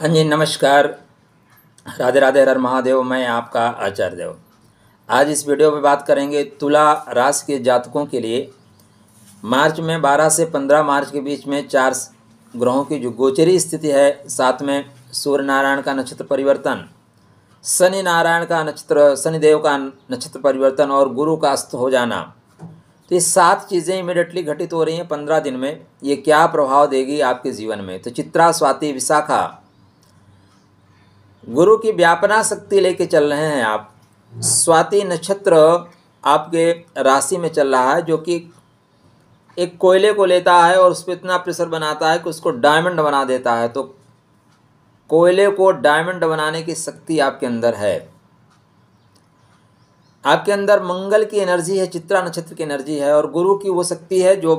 हाँ जी नमस्कार राधे राधे हर महादेव मैं आपका आचार्य देव आज इस वीडियो में बात करेंगे तुला राशि के जातकों के लिए मार्च में 12 से 15 मार्च के बीच में चार ग्रहों की जो गोचरी स्थिति है साथ में सूर्य नारायण का नक्षत्र परिवर्तन शनि नारायण का नक्षत्र शनिदेव का नक्षत्र परिवर्तन और गुरु का अस्त हो जाना तो ये सात चीज़ें इमिडिएटली घटित हो रही हैं पंद्रह दिन में ये क्या प्रभाव देगी आपके जीवन में तो चित्रा स्वाति विशाखा गुरु की व्यापना शक्ति लेके चल रहे हैं आप स्वाति नक्षत्र आपके राशि में चल रहा है जो कि एक कोयले को लेता है और उस पर इतना प्रेशर बनाता है कि उसको डायमंड बना देता है तो कोयले को डायमंड बनाने की शक्ति आपके अंदर है आपके अंदर मंगल की एनर्जी है चित्रा नक्षत्र की एनर्जी है और गुरु की वो शक्ति है जो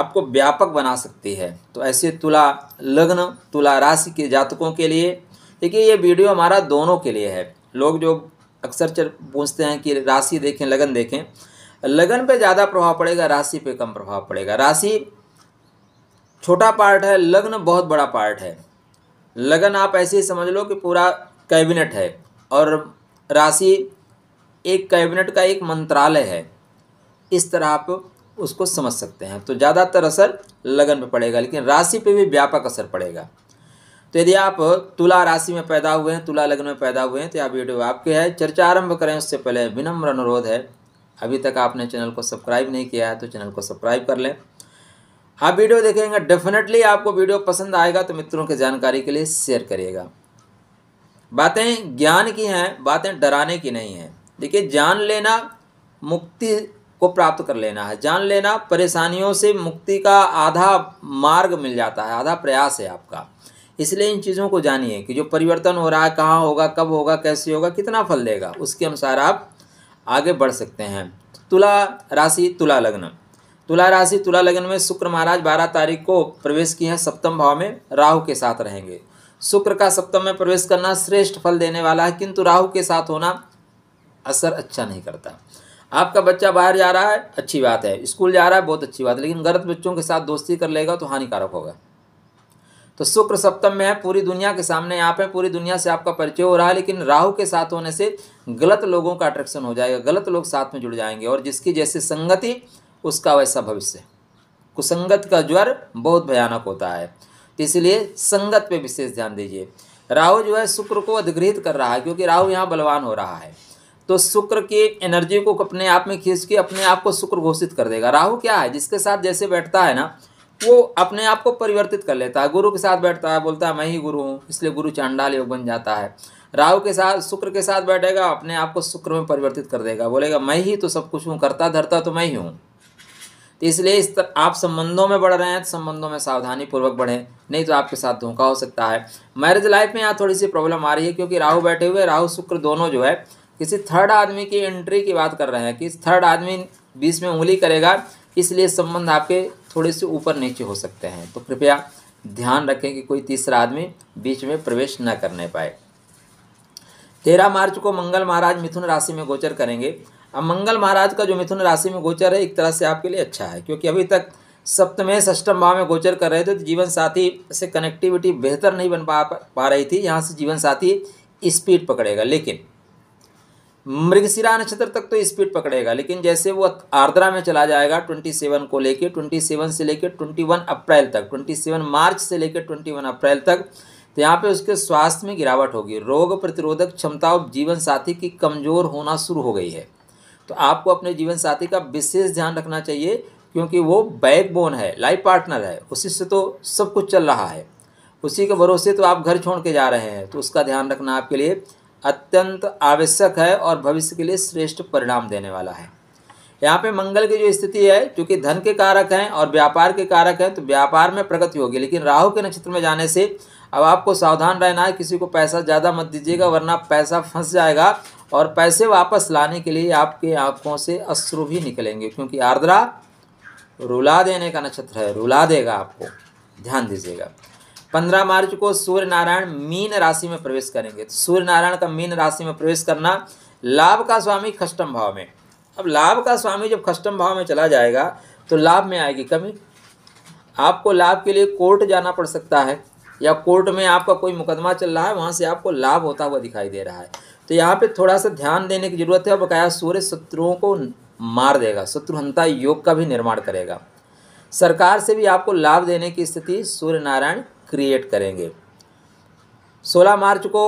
आपको व्यापक बना सकती है तो ऐसे तुला लग्न तुला राशि के जातकों के लिए देखिए ये वीडियो हमारा दोनों के लिए है लोग जो अक्सर पूछते हैं कि राशि देखें लगन देखें लगन पे ज़्यादा प्रभाव पड़ेगा राशि पे कम प्रभाव पड़ेगा राशि छोटा पार्ट है लग्न बहुत बड़ा पार्ट है लगन आप ऐसे ही समझ लो कि पूरा कैबिनेट है और राशि एक कैबिनेट का एक मंत्रालय है इस तरह आप उसको समझ सकते हैं तो ज़्यादातर असर लगन पे पड़ेगा लेकिन राशि पे भी व्यापक असर पड़ेगा तो यदि आप तुला राशि में पैदा हुए हैं तुला लग्न में पैदा हुए हैं तो यह वीडियो आपके है चर्चा आरंभ करें उससे पहले विनम्र अनुरोध है अभी तक आपने चैनल को सब्सक्राइब नहीं किया है तो चैनल को सब्सक्राइब कर लें आप वीडियो देखेंगे डेफिनेटली आपको वीडियो पसंद आएगा तो मित्रों की जानकारी के लिए शेयर करिएगा बातें ज्ञान की हैं बातें डराने की नहीं हैं देखिए जान लेना मुक्ति को प्राप्त कर लेना है जान लेना परेशानियों से मुक्ति का आधा मार्ग मिल जाता है आधा प्रयास है आपका इसलिए इन चीज़ों को जानिए कि जो परिवर्तन हो रहा है कहाँ होगा कब होगा कैसे होगा कितना फल देगा उसके अनुसार आप आगे बढ़ सकते हैं तुला राशि तुला लग्न तुला राशि तुला लग्न में शुक्र महाराज बारह तारीख को प्रवेश किए हैं सप्तम भाव में राहु के साथ रहेंगे शुक्र का सप्तम में प्रवेश करना श्रेष्ठ फल देने वाला है किंतु राहु के साथ होना असर अच्छा नहीं करता आपका बच्चा बाहर जा रहा है अच्छी बात है स्कूल जा रहा है बहुत अच्छी बात है लेकिन गलत बच्चों के साथ दोस्ती कर लेगा तो हानिकारक होगा तो शुक्र सप्तम में है पूरी दुनिया के सामने आप पे पूरी दुनिया से आपका परिचय हो रहा है लेकिन राहु के साथ होने से गलत लोगों का अट्रैक्शन हो जाएगा गलत लोग साथ में जुड़ जाएंगे और जिसकी जैसी संगति उसका वैसा भविष्य कुसंगत का ज्वर बहुत भयानक होता है इसलिए संगत पे विशेष ध्यान दीजिए राहु जो है शुक्र को अधिगृहित कर रहा है क्योंकि राहु यहाँ बलवान हो रहा है तो शुक्र की एनर्जी को अपने आप में खींच के अपने आप को शुक्र घोषित कर देगा राहु क्या है जिसके साथ जैसे बैठता है ना वो अपने आप को परिवर्तित कर लेता है गुरु के साथ बैठता है बोलता है मैं ही गुरु हूँ इसलिए गुरु चांडाल योग बन जाता है राहु के साथ शुक्र के साथ बैठेगा अपने आप को शुक्र में परिवर्तित कर देगा बोलेगा मैं ही तो सब कुछ हूँ करता धरता तो मैं ही हूँ तो इसलिए इस तरह आप संबंधों में बढ़ रहे हैं तो संबंधों में सावधानी पूर्वक बढ़ें नहीं तो आपके साथ धोखा हो सकता है मैरिज लाइफ में यहाँ थोड़ी सी प्रॉब्लम आ रही है क्योंकि राहु बैठे हुए राहु शुक्र दोनों जो है किसी थर्ड आदमी की एंट्री की बात कर रहे हैं कि थर्ड आदमी बीच में उंगली करेगा इसलिए संबंध आपके थोड़े से ऊपर नीचे हो सकते हैं तो कृपया ध्यान रखें कि कोई तीसरा आदमी बीच में प्रवेश न करने पाए तेरह मार्च को मंगल महाराज मिथुन राशि में गोचर करेंगे अब मंगल महाराज का जो मिथुन राशि में गोचर है एक तरह से आपके लिए अच्छा है क्योंकि अभी तक सप्तमें सष्टम भाव में गोचर कर रहे थे तो जीवन साथी से कनेक्टिविटी बेहतर नहीं बन पा पा रही थी यहाँ से जीवन साथी स्पीड पकड़ेगा लेकिन मृगशिरा नक्षत्र तक तो स्पीड पकड़ेगा लेकिन जैसे वो आर्द्रा में चला जाएगा 27 को लेके 27 से लेके 21 अप्रैल तक 27 मार्च से लेके 21 अप्रैल तक तो यहाँ पे उसके स्वास्थ्य में गिरावट होगी रोग प्रतिरोधक क्षमता और जीवन साथी की कमज़ोर होना शुरू हो गई है तो आपको अपने जीवन साथी का विशेष ध्यान रखना चाहिए क्योंकि वो बैकबोन है लाइफ पार्टनर है उसी से तो सब कुछ चल रहा है उसी के भरोसे तो आप घर छोड़ के जा रहे हैं तो उसका ध्यान रखना आपके लिए अत्यंत आवश्यक है और भविष्य के लिए श्रेष्ठ परिणाम देने वाला है यहाँ पे मंगल की जो स्थिति है क्योंकि धन के कारक हैं और व्यापार के कारक हैं तो व्यापार में प्रगति होगी लेकिन राहु के नक्षत्र में जाने से अब आपको सावधान रहना है किसी को पैसा ज़्यादा मत दीजिएगा वरना पैसा फंस जाएगा और पैसे वापस लाने के लिए आपके आँखों से अश्रु भी निकलेंगे क्योंकि आर्द्रा रुला देने का नक्षत्र है रुला देगा आपको ध्यान दीजिएगा पंद्रह मार्च को सूर्य नारायण मीन राशि में प्रवेश करेंगे तो सूर्य नारायण का मीन राशि में प्रवेश करना लाभ का स्वामी खष्टम भाव में अब लाभ का स्वामी जब खष्टम भाव में चला जाएगा तो लाभ में आएगी कमी आपको लाभ के लिए कोर्ट जाना पड़ सकता है या कोर्ट में आपका कोई मुकदमा चल रहा है वहाँ से आपको लाभ होता हुआ दिखाई दे रहा है तो यहाँ पे थोड़ा सा ध्यान देने की जरूरत है और बकाया सूर्य शत्रुओं को मार देगा शत्रुहंता योग का भी निर्माण करेगा सरकार से भी आपको लाभ देने की स्थिति सूर्य नारायण क्रिएट करेंगे 16 मार्च को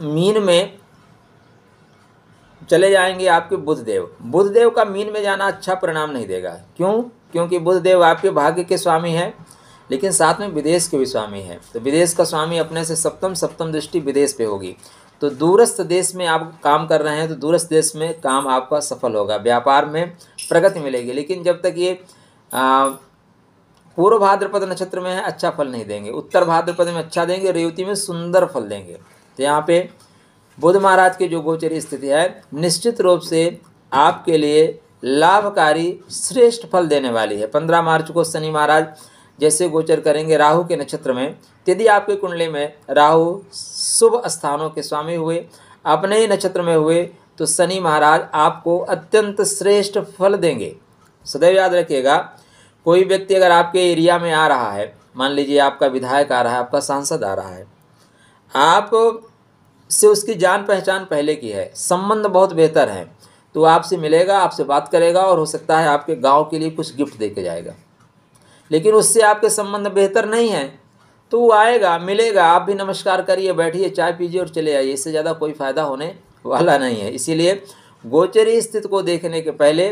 मीन में चले जाएंगे आपके बुधदेव बुधदेव का मीन में जाना अच्छा परिणाम नहीं देगा क्यों क्योंकि बुधदेव आपके भाग्य के स्वामी हैं लेकिन साथ में विदेश के भी स्वामी हैं तो विदेश का स्वामी अपने से सप्तम सप्तम दृष्टि विदेश पे होगी तो दूरस्थ देश में आप काम कर रहे हैं तो दूरस्थ देश में काम आपका सफल होगा व्यापार में प्रगति मिलेगी लेकिन जब तक ये आ, पूर्व भाद्रपद नक्षत्र में अच्छा फल नहीं देंगे उत्तर भाद्रपद में अच्छा देंगे रेवती में सुंदर फल देंगे तो यहाँ पे बुध महाराज की जो गोचरी स्थिति है निश्चित रूप से आपके लिए लाभकारी श्रेष्ठ फल देने वाली है पंद्रह मार्च को शनि महाराज जैसे गोचर करेंगे राहु के नक्षत्र में यदि आपके कुंडली में राहु शुभ स्थानों के स्वामी हुए अपने ही नक्षत्र में हुए तो शनि महाराज आपको अत्यंत श्रेष्ठ फल देंगे सदैव याद रखिएगा कोई व्यक्ति अगर आपके एरिया में आ रहा है मान लीजिए आपका विधायक आ रहा है आपका सांसद आ रहा है आप से उसकी जान पहचान पहले की है संबंध बहुत बेहतर है तो आपसे मिलेगा आपसे बात करेगा और हो सकता है आपके गांव के लिए कुछ गिफ्ट दे के जाएगा लेकिन उससे आपके संबंध बेहतर नहीं है तो वो आएगा मिलेगा आप भी नमस्कार करिए बैठिए चाय पीजिए और चले आइए इससे ज़्यादा कोई फ़ायदा होने वाला नहीं है इसीलिए गोचरी स्थिति को देखने के पहले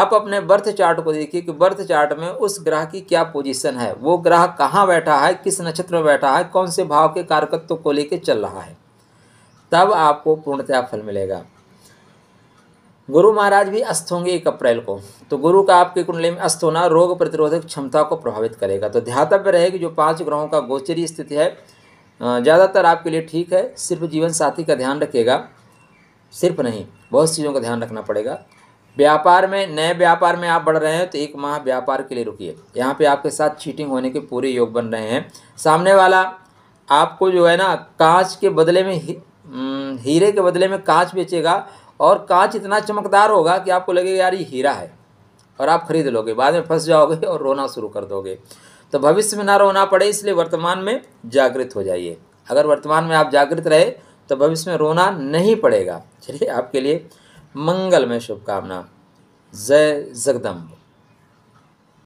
आप अपने बर्थ चार्ट को देखिए कि बर्थ चार्ट में उस ग्रह की क्या पोजीशन है वो ग्रह कहाँ बैठा है किस नक्षत्र में बैठा है कौन से भाव के कारकत्व को लेकर चल रहा है तब आपको पूर्णतया फल मिलेगा गुरु महाराज भी अस्त होंगे एक अप्रैल को तो गुरु का आपके कुंडली में अस्त होना रोग प्रतिरोधक क्षमता को प्रभावित करेगा तो ध्यातव्य रहे कि जो पांच ग्रहों का गोचरी स्थिति है ज़्यादातर आपके लिए ठीक है सिर्फ जीवन साथी का ध्यान रखिएगा सिर्फ नहीं बहुत चीज़ों का ध्यान रखना पड़ेगा व्यापार में नए व्यापार में आप बढ़ रहे हैं तो एक माह व्यापार के लिए रुकिए यहाँ पे आपके साथ चीटिंग होने के पूरे योग बन रहे हैं सामने वाला आपको जो है ना कांच के बदले में ही, हम्म, हीरे के बदले में कांच बेचेगा और कांच इतना चमकदार होगा कि आपको लगेगा यार ये हीरा है और आप खरीद लोगे बाद में फंस जाओगे और रोना शुरू कर दोगे तो भविष्य में ना रोना पड़े इसलिए वर्तमान में जागृत हो जाइए अगर वर्तमान में आप जागृत रहे तो भविष्य में रोना नहीं पड़ेगा चलिए आपके लिए मंगलमय शुभकामना जय जगदम्ब